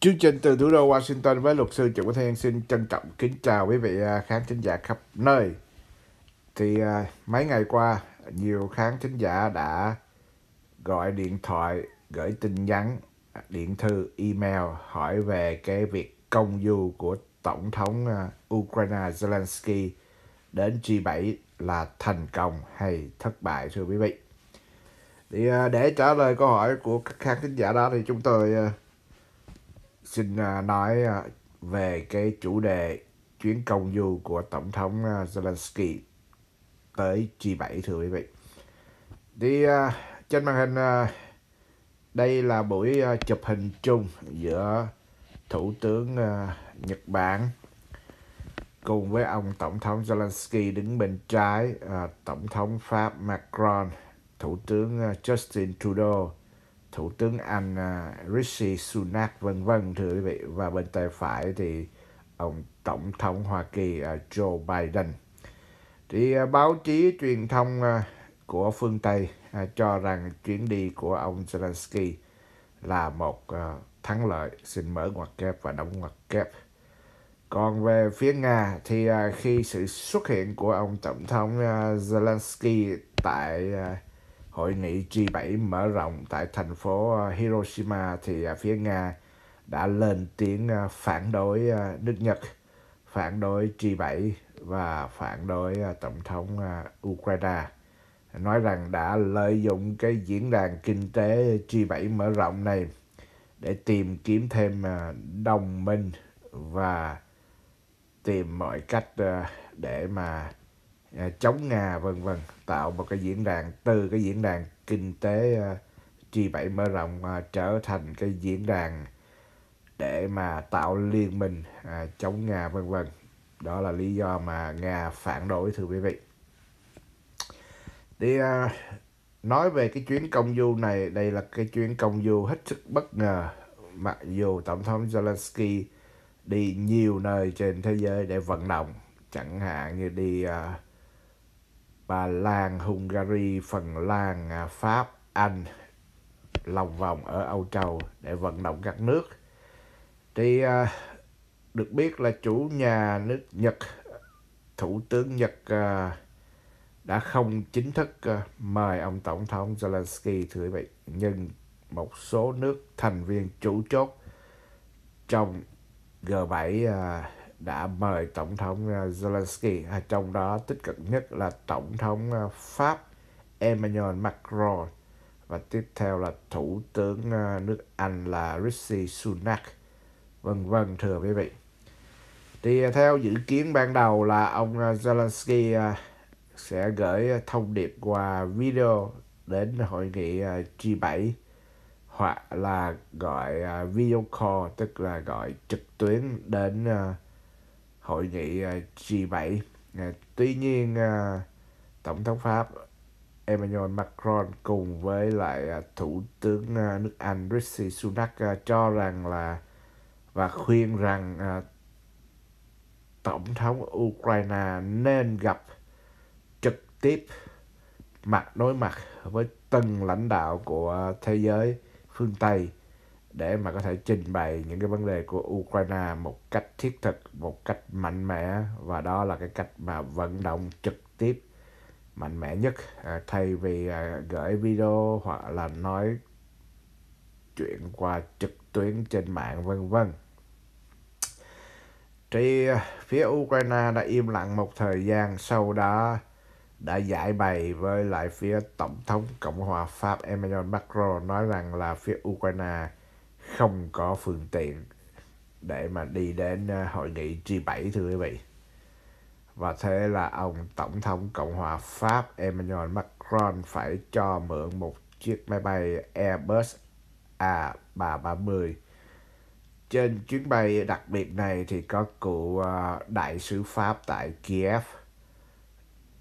Chương trình từ thủ đô Washington với luật sư Trần Quốc Thiên xin trân trọng kính chào quý vị à, khán thính giả khắp nơi. Thì à, mấy ngày qua, nhiều khán thính giả đã gọi điện thoại, gửi tin nhắn, điện thư, email hỏi về cái việc công du của Tổng thống à, Ukraine Zelensky đến G7 là thành công hay thất bại thưa quý vị. Thì để trả lời câu hỏi của các khán thính giả đó thì chúng tôi xin à, nói à, về cái chủ đề chuyến công du của Tổng thống à, Zelensky tới G7 thưa quý vị. Thì trên màn hình đây là buổi chụp hình chung giữa Thủ tướng Nhật Bản cùng với ông Tổng thống Zelensky đứng bên trái, Tổng thống Pháp Macron, Thủ tướng Justin Trudeau, Thủ tướng Anh à, Rishi Sunak vân vân thưa quý vị và bên tay phải thì ông Tổng thống Hoa Kỳ à, Joe Biden. Thì à, báo chí truyền thông của phương Tây cho rằng chuyến đi của ông Zelensky là một thắng lợi. Xin mở ngoặc kép và đóng ngoặc kép. Còn về phía Nga thì khi sự xuất hiện của ông Tổng thống Zelensky tại hội nghị G7 mở rộng tại thành phố ờ, Hiroshima thì ờ, phía Nga đã lên tiếng ờ, phản đối nước Nhật, phản đối G7 và phản đối Tổng thống Ukraine. Nói rằng đã lợi dụng cái diễn đàn kinh tế G7 mở rộng này để tìm kiếm thêm đồng minh và tìm mọi cách để mà Ờ, chống Nga vân vân tạo một cái diễn đàn từ cái diễn đàn kinh tế G7 ờ, mở rộng ờ, trở thành cái diễn đàn để mà tạo liên minh chống Nga vân vân đó là lý do mà Nga phản đối thưa quý vị thì nói về cái chuyến công du này đây là cái chuyến công du hết sức bất ngờ mặc dù tổng thống Zelensky đi nhiều nơi trên thế giới để vận động chẳng hạn như đi à, và làng Hungary, Phần Lan, à, Pháp, Anh lòng vòng ở Âu Châu để vận động các nước. Thì à, được biết là chủ nhà nước Nhật, Thủ tướng Nhật à, đã không chính thức mời ông Tổng thống Zelensky thưa quý vị. Nhưng một số nước thành viên chủ chốt trong G7 à, đã mời Tổng thống ờ, Zelensky, à, trong đó tích cực nhất là Tổng thống ờ, Pháp Emmanuel Macron và tiếp theo là Thủ tướng ờ, nước Anh là Rishi Sunak, vân vân thưa quý vị. Thì theo dự kiến ban đầu là ông Zelensky sẽ gửi thông điệp qua video đến hội nghị G7 hoặc là gọi video call tức là gọi trực tuyến đến hội nghị à, G7. À, tuy nhiên, à, Tổng thống Pháp Emmanuel Macron cùng với lại Thủ tướng nước Anh Rishi Sunak cho rằng là và khuyên rằng Tổng thống Ukraine nên gặp trực tiếp mặt đối mặt với từng lãnh đạo của thế giới phương Tây để mà có thể trình bày những cái vấn đề của Ukraine một cách thiết thực, một cách mạnh mẽ và đó là cái cách mà vận động trực tiếp mạnh mẽ nhất à, thay vì à, gửi video hoặc là nói chuyện qua trực tuyến trên mạng vân vân. Thì à, phía Ukraine đã im lặng một thời gian sau đó đã giải bày với lại phía Tổng thống Cộng hòa Pháp Emmanuel Macron nói rằng là phía Ukraine không có phương tiện để mà đi đến ờ, hội nghị G7 thưa quý vị. Và thế là ông Tổng thống Cộng hòa Pháp Emmanuel Macron phải cho mượn một chiếc máy bay Airbus A330. Trên chuyến bay đặc biệt này thì có cụ ờ, đại sứ Pháp tại Kiev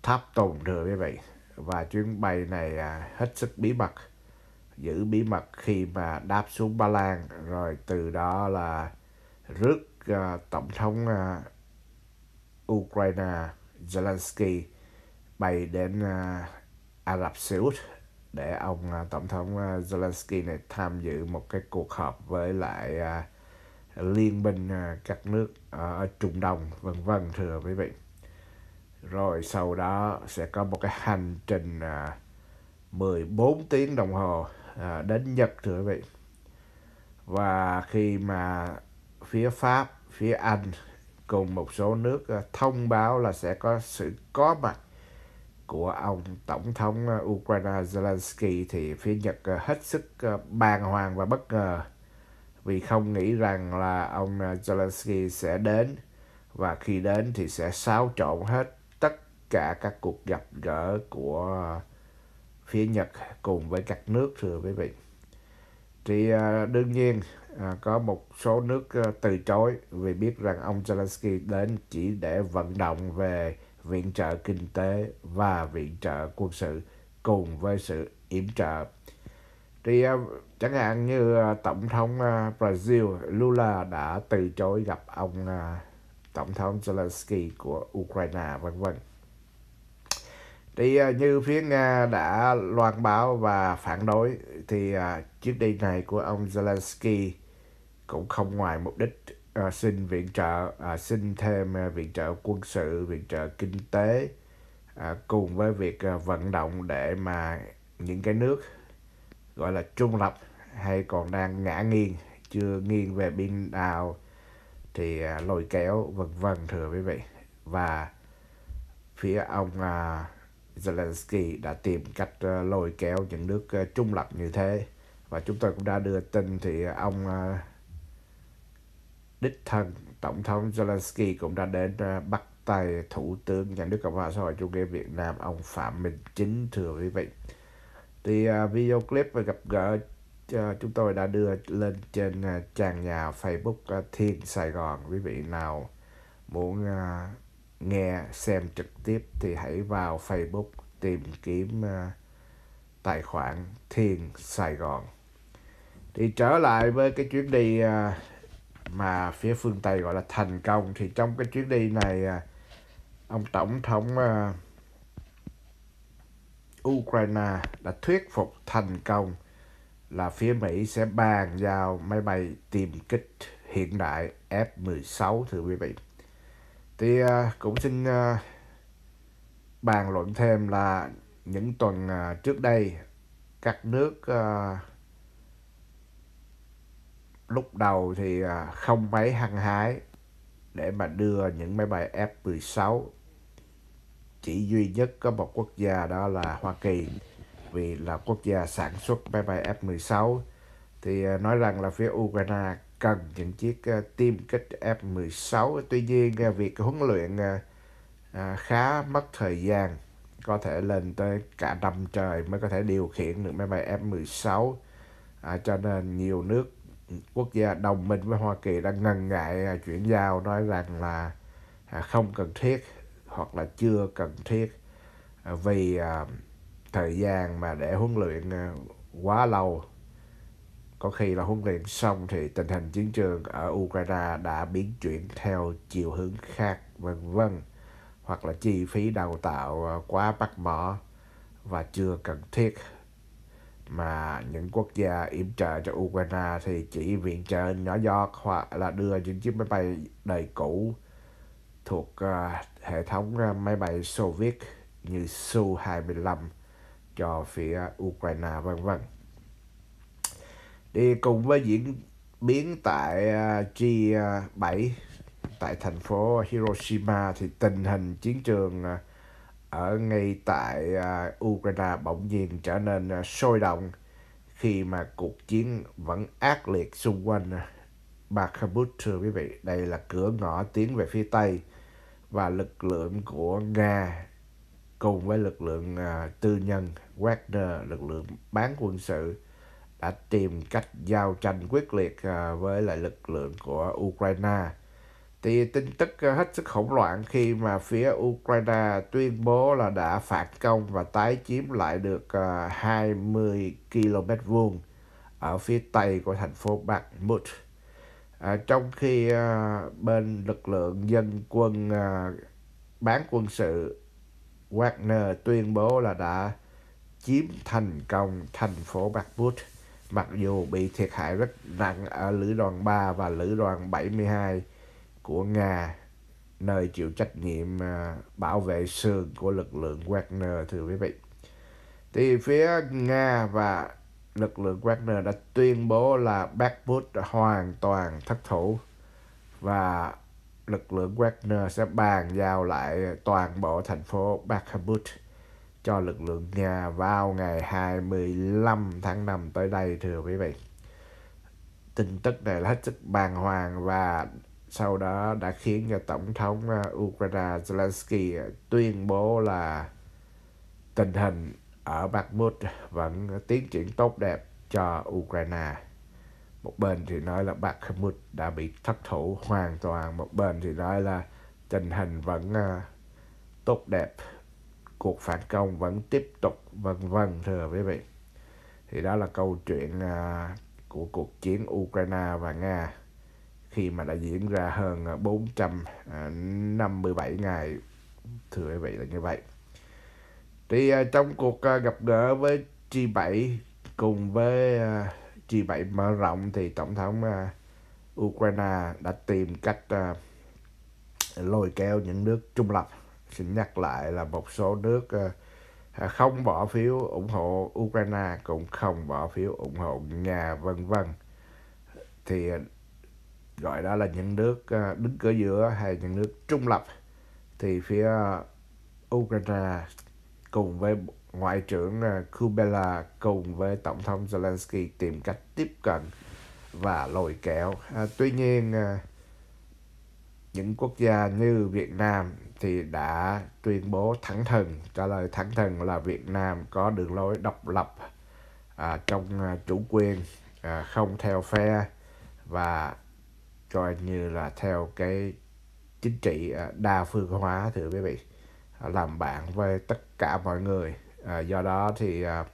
tháp tùng thưa quý vị. Và chuyến bay này à, hết sức bí mật giữ bí mật khi mà đáp xuống Ba Lan rồi từ đó là rước uh, tổng thống uh, Ukraine Zelensky bay đến uh, Ả Rập Xê Út để ông uh, tổng thống uh, Zelensky này tham dự một cái cuộc họp với lại uh, liên minh uh, các nước uh, ở Trung Đông vân vân thưa quý vị rồi sau đó sẽ có một cái hành trình uh, 14 tiếng đồng hồ à, đến Nhật thưa quý vị và khi mà phía Pháp phía Anh cùng một số nước à, thông báo là sẽ có sự có mặt của ông Tổng thống à, Ukraine Zelensky thì phía Nhật à, hết sức bàng hoàng và bất ngờ vì không nghĩ rằng là ông Zelensky sẽ đến và khi đến thì sẽ xáo trộn hết tất cả các cuộc gặp gỡ của phía Nhật cùng với các nước thưa quý vị. Thì à, đương nhiên à, có một số nước à, từ chối vì biết rằng ông Zelensky đến chỉ để vận động về viện trợ kinh tế và viện trợ quân sự cùng với sự yểm trợ. Thì chẳng hạn như Tổng thống Brazil Lula đã từ chối gặp ông Tổng thống Zelensky của Ukraine vân vân thì à, như phía Nga đã loan báo và phản đối thì à, chuyến đi này của ông Zelensky cũng không ngoài mục đích à, xin viện trợ xin thêm viện trợ quân sự viện trợ kinh tế cùng với việc vận động để mà những cái nước gọi là trung lập hay còn đang ngã nghiêng chưa nghiêng về bên nào thì lôi kéo vân vân thưa quý vị và phía ông à, Zelensky đã tìm cách ờ, lôi kéo những nước ờ, trung lập như thế và chúng tôi cũng đã đưa tin thì ông ờ, đích thân tổng thống Zelensky cũng đã đến bắt tay thủ tướng nhà nước cộng hòa xã hội chủ nghĩa Việt Nam ông Phạm Minh Chính thưa quý vị thì video clip và gặp gỡ chúng tôi đã đưa lên trên trang nhà Facebook Thiên Sài Gòn quý vị nào muốn nghe xem trực tiếp thì hãy vào Facebook tìm kiếm ờ, tài khoản Thiên Sài Gòn. Thì trở lại với cái chuyến đi ờ, mà phía phương Tây gọi là thành công thì trong cái chuyến đi này ờ, ông tổng thống Ukraine đã thuyết phục thành công là phía Mỹ sẽ bàn giao máy bay tiêm kích hiện đại F-16 thưa quý vị thì ờ, cũng xin ờ, bàn luận thêm là những tuần ờ, trước đây các nước lúc đầu thì không mấy hăng hái để mà đưa những máy bay F-16 chỉ duy nhất có một quốc gia đó là Hoa Kỳ vì là quốc gia sản xuất máy bay F-16 thì nói rằng là phía Ukraine cần những chiếc ờ, tiêm kích F-16. Tuy nhiên ờ, việc huấn luyện ờ, khá mất thời gian, có thể lên tới cả năm trời mới có thể điều khiển được máy bay F-16. À, cho nên nhiều nước ừ, quốc gia đồng minh với Hoa Kỳ đang ngần ngại chuyển giao nói rằng là à, không cần thiết hoặc là chưa cần thiết à, vì thời gian mà để huấn luyện quá lâu có khi là huấn luyện xong thì tình hình chiến trường ở Ukraine đã biến chuyển theo chiều hướng khác vân vân hoặc là chi phí đào tạo ờ, quá bắt mỏ và chưa cần thiết mà những quốc gia yểm trợ cho Ukraine thì chỉ viện trợ nhỏ giọt hoặc là đưa những chiếc máy bay đầy cũ thuộc ờ, hệ thống ờ, máy bay Soviet như Su-25 cho phía Ukraine vân vân đi cùng với diễn biến tại à, G7 tại thành phố Hiroshima thì tình hình chiến trường à, ở ngay tại à, Ukraine bỗng nhiên trở nên sôi động khi mà cuộc chiến vẫn ác liệt xung quanh Bakhmut thưa quý vị. Đây là cửa ngõ tiến về phía Tây và lực lượng của Nga cùng với lực lượng tư nhân Wagner, lực lượng bán quân sự đã tìm cách giao tranh quyết liệt à, với lại lực lượng của Ukraine. Thì tin tức à, hết sức hỗn loạn khi mà phía Ukraine tuyên bố là đã phản công và tái chiếm lại được 20 à, km vuông ở phía tây của thành phố Bakhmut. À, trong khi à, bên lực lượng dân quân à, bán quân sự Wagner tuyên bố là đã chiếm thành công thành phố Bakhmut mặc dù bị thiệt hại rất nặng ở lữ đoàn 3 và lữ đoàn 72 của Nga nơi chịu trách nhiệm à, bảo vệ sườn của lực lượng Wagner thưa quý vị. Thì phía Nga và lực lượng Wagner đã tuyên bố là Bakhmut hoàn toàn thất thủ và lực lượng Wagner sẽ bàn giao lại toàn bộ thành phố Bakhmut cho lực lượng Nga vào ngày 25 tháng 5 tới đây thưa quý vị. Tin tức này là hết sức bàng hoàng và sau đó đã khiến cho Tổng thống ờ, Ukraine Zelensky ờ, tuyên bố là tình hình ở Bakhmut vẫn tiến triển tốt đẹp cho Ukraine. Một bên thì nói là Bakhmut đã bị thất thủ hoàn toàn, một bên thì nói là tình hình vẫn ờ, tốt đẹp cuộc phản công vẫn tiếp tục vân vân thưa quý vị thì đó là câu chuyện à, của cuộc chiến Ukraine và Nga khi mà đã diễn ra hơn 457 à, à, ngày thưa quý vị là như vậy thì à, trong cuộc à, gặp gỡ với G7 cùng với à, G7 mở rộng thì tổng thống à, Ukraine đã tìm cách à, lôi kéo những nước trung lập xin nhắc lại là một số nước ờ, à, không bỏ phiếu ủng hộ Ukraine cũng không bỏ phiếu ủng hộ Nga vân vân thì ờ, gọi đó là những nước ờ, đứng cửa giữa hay những nước trung lập thì phía Ukraine cùng với Ngoại trưởng Kubela cùng với Tổng thống Zelensky tìm cách tiếp cận và lôi kéo. À, tuy nhiên, những quốc gia như Việt Nam thì đã tuyên bố thẳng thừng trả lời thẳng thừng là Việt Nam có đường lối độc lập à, trong à, chủ quyền à, không theo phe và coi như là theo cái chính trị à, đa phương hóa thưa quý vị à, làm bạn với tất cả mọi người à, do đó thì à,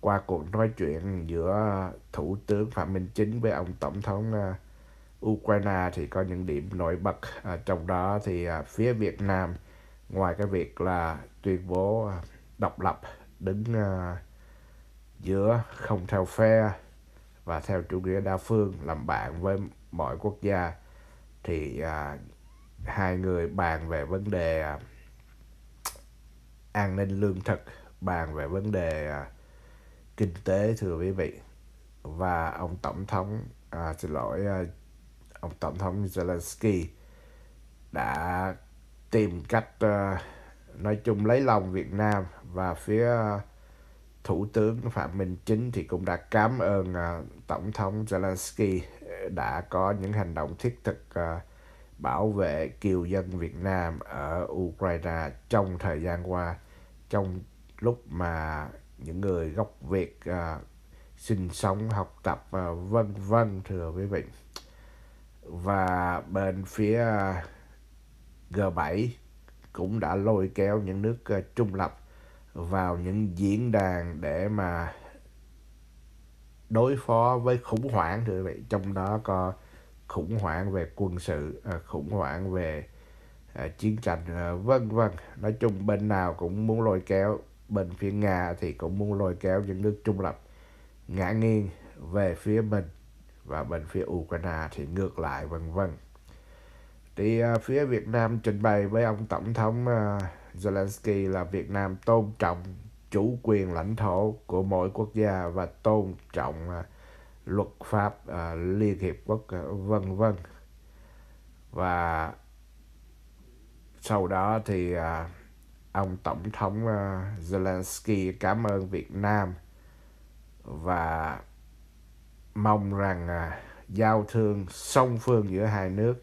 qua cuộc nói chuyện giữa thủ tướng Phạm Minh Chính với ông tổng thống à, Ukraine thì có những điểm nổi bật à, trong đó thì à, phía Việt Nam ngoài cái việc là tuyên bố à, độc lập đứng à, giữa không theo phe và theo chủ nghĩa đa phương làm bạn với mọi quốc gia thì à, hai người bàn về vấn đề à, an ninh lương thực bàn về vấn đề à, kinh tế thưa quý vị và ông tổng thống à, xin lỗi à, ông tổng thống Zelensky đã tìm cách uh, nói chung lấy lòng Việt Nam và phía uh, thủ tướng Phạm Minh Chính thì cũng đã cảm ơn uh, tổng thống Zelensky ờ, đã có những hành động thiết thực uh, bảo vệ kiều dân Việt Nam ở Ukraine trong thời gian qua trong lúc mà những người gốc Việt uh, sinh sống học tập uh, vân vân thừa quý vị và bên phía à, G7 cũng đã lôi kéo những nước à, trung lập vào những diễn đàn để mà đối phó với khủng hoảng thưa quý trong đó có khủng hoảng về quân sự à, khủng hoảng về chiến tranh vân vân nói chung bên nào cũng muốn lôi kéo bên phía nga thì cũng muốn lôi kéo những nước trung lập ngã nghiêng về phía mình và bên phía Ukraine thì ngược lại vân vân. Thì à, phía Việt Nam trình bày với ông Tổng thống à, Zelensky là Việt Nam tôn trọng chủ quyền lãnh thổ của mỗi quốc gia và tôn trọng à, luật pháp Liên Hiệp Quốc vân vân. Và sau đó thì ông Tổng thống Zelensky cảm ơn Việt Nam và mong rằng à, giao thương song phương giữa hai nước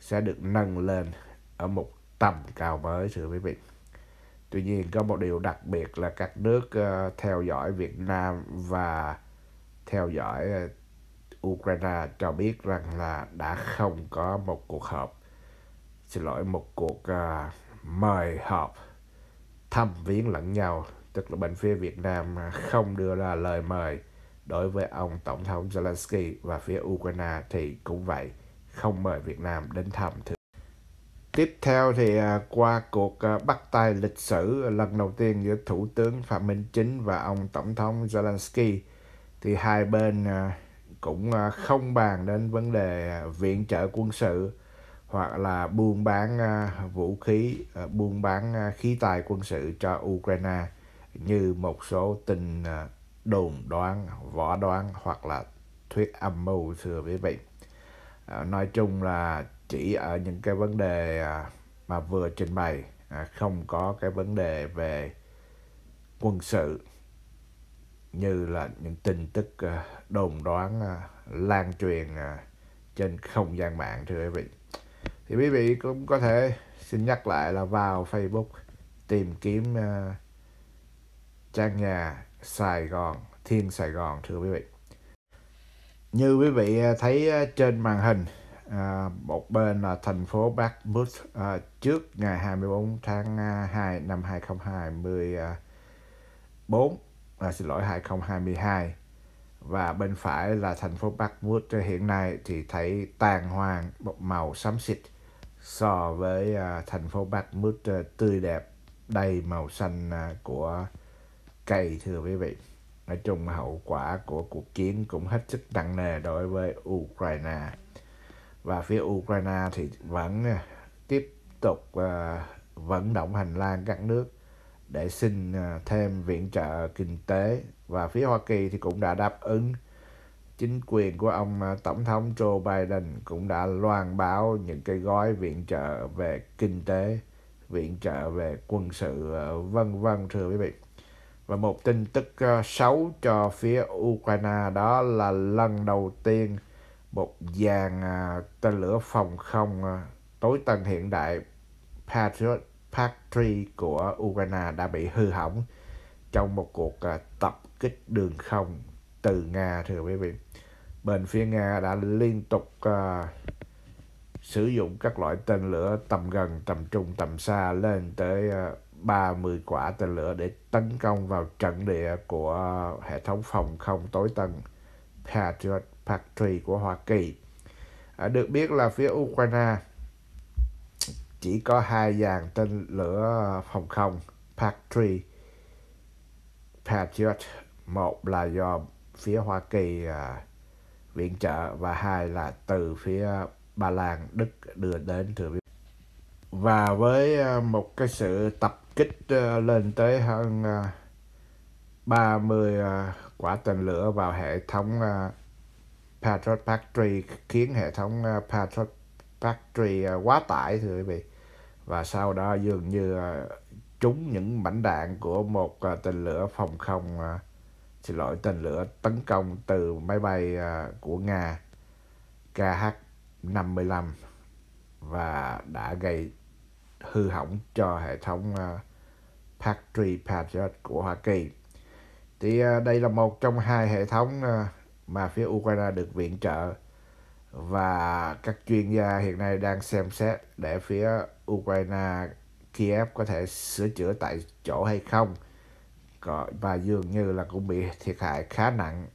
sẽ được nâng lên ở một tầm cao mới thưa quý vị. Tuy nhiên có một điều đặc biệt là các nước uh, theo dõi Việt Nam và theo dõi uh, Ukraine cho biết rằng là đã không có một cuộc họp xin lỗi một cuộc uh, mời họp thăm viếng lẫn nhau tức là bên phía Việt Nam à, không đưa ra lời mời Đối với ông Tổng thống Zelensky và phía Ukraine thì cũng vậy, không mời Việt Nam đến thăm thử. Tiếp theo thì à, qua cuộc à, bắt tay lịch sử lần đầu tiên giữa Thủ tướng Phạm Minh Chính và ông Tổng thống Zelensky thì hai bên à, cũng không bàn đến vấn đề viện trợ quân sự hoặc là buôn bán vũ khí, buôn bán khí tài quân sự cho Ukraine như một số tin đồn đoán võ đoán hoặc là thuyết âm mưu thưa quý vị à, nói chung là chỉ ở những cái vấn đề à, mà vừa trình bày à, không có cái vấn đề về quân sự như là những tin tức đồn đoán lan truyền trên không gian mạng thưa quý vị thì quý vị cũng có thể xin nhắc lại là vào Facebook tìm kiếm trang nhà Sài Gòn, Thiên Sài Gòn thưa quý vị. Như quý vị à, thấy à, trên màn hình, à, một bên là thành phố Bakhmut à, trước ngày 24 tháng 2 năm 2024, à, xin lỗi 2022 và bên phải là thành phố Bakhmut hiện nay thì thấy tàn hoang, một màu xám xịt so với thành phố Bakhmut uh, tươi đẹp đầy màu xanh uh, của cay thưa quý vị. Nói chung hậu quả của cuộc chiến cũng hết sức nặng nề đối với Ukraine. Và phía Ukraine thì vẫn à, tiếp tục uh, vận động hành lang các nước để xin uh, thêm viện trợ kinh tế. Và phía Hoa Kỳ thì cũng đã đáp ứng chính quyền của ông Tổng thống Joe Biden cũng đã loan báo những cái gói viện trợ về kinh tế, viện trợ về quân sự vân vân thưa quý vị. Và một tin tức ờ, xấu cho phía Ukraine đó là lần đầu tiên một dàn ờ, tên lửa phòng không ờ, tối tân hiện đại Patriot Patri của Ukraine đã bị hư hỏng trong một cuộc tập kích đường không từ Nga thưa quý vị. Bên phía Nga đã liên tục sử dụng các loại tên lửa tầm gần, tầm trung, tầm xa lên tới 30 quả tên lửa để tấn công vào trận địa của hệ thống phòng không tối tân Patriot Factory của Hoa Kỳ. À, được biết là phía Ukraine chỉ có hai dàn tên lửa phòng không Patriot Patriot. Một là do phía Hoa Kỳ à, viện trợ và hai là từ phía Ba Lan Đức đưa đến từ và với à, một cái sự tập kích ờ, lên tới hơn 30 ờ, ờ, quả tên lửa vào hệ thống Patriot Factory khiến hệ thống Patriot Factory quá tải thưa quý vị và sau đó dường như trúng những mảnh đạn của một tên lửa phòng không xin lỗi tên lửa tấn công từ máy bay của Nga KH-55 và đã gây hư hỏng cho hệ thống uh, Patriot Patriot của Hoa Kỳ. Thì uh, đây là một trong hai hệ thống uh, mà phía Ukraine được viện trợ và các chuyên gia hiện nay đang xem xét để phía Ukraine Kiev có thể sửa chữa tại chỗ hay không và dường như là cũng bị thiệt hại khá nặng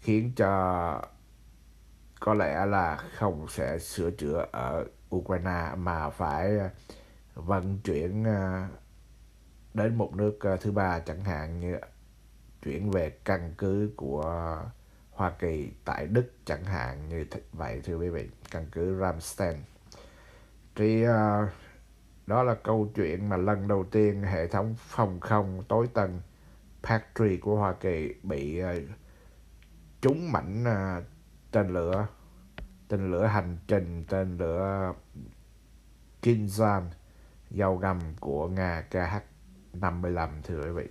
khiến cho có lẽ là không sẽ sửa chữa ở Ukraine mà phải ờ, vận chuyển ờ, đến một nước ờ, thứ ba chẳng hạn như chuyển về căn cứ của Hoa Kỳ tại Đức chẳng hạn như vậy thưa quý vị căn cứ Ramstein thì đó là câu chuyện mà lần đầu tiên hệ thống phòng không tối tầng Patriot của Hoa Kỳ bị trúng mảnh tên lửa tên lửa hành trình tên lửa Kinzhan dao găm của Nga KH-55 thưa quý vị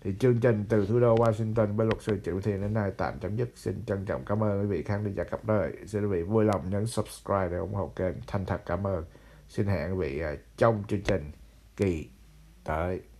thì chương trình từ thủ đô Washington với luật sư Triệu Thiên đến nay tạm chấm dứt xin trân trọng cảm ơn quý vị khán giả cặp đời xin quý vị vui lòng nhấn subscribe để ủng hộ kênh thành thật cảm ơn xin hẹn quý vị à, trong chương trình kỳ tới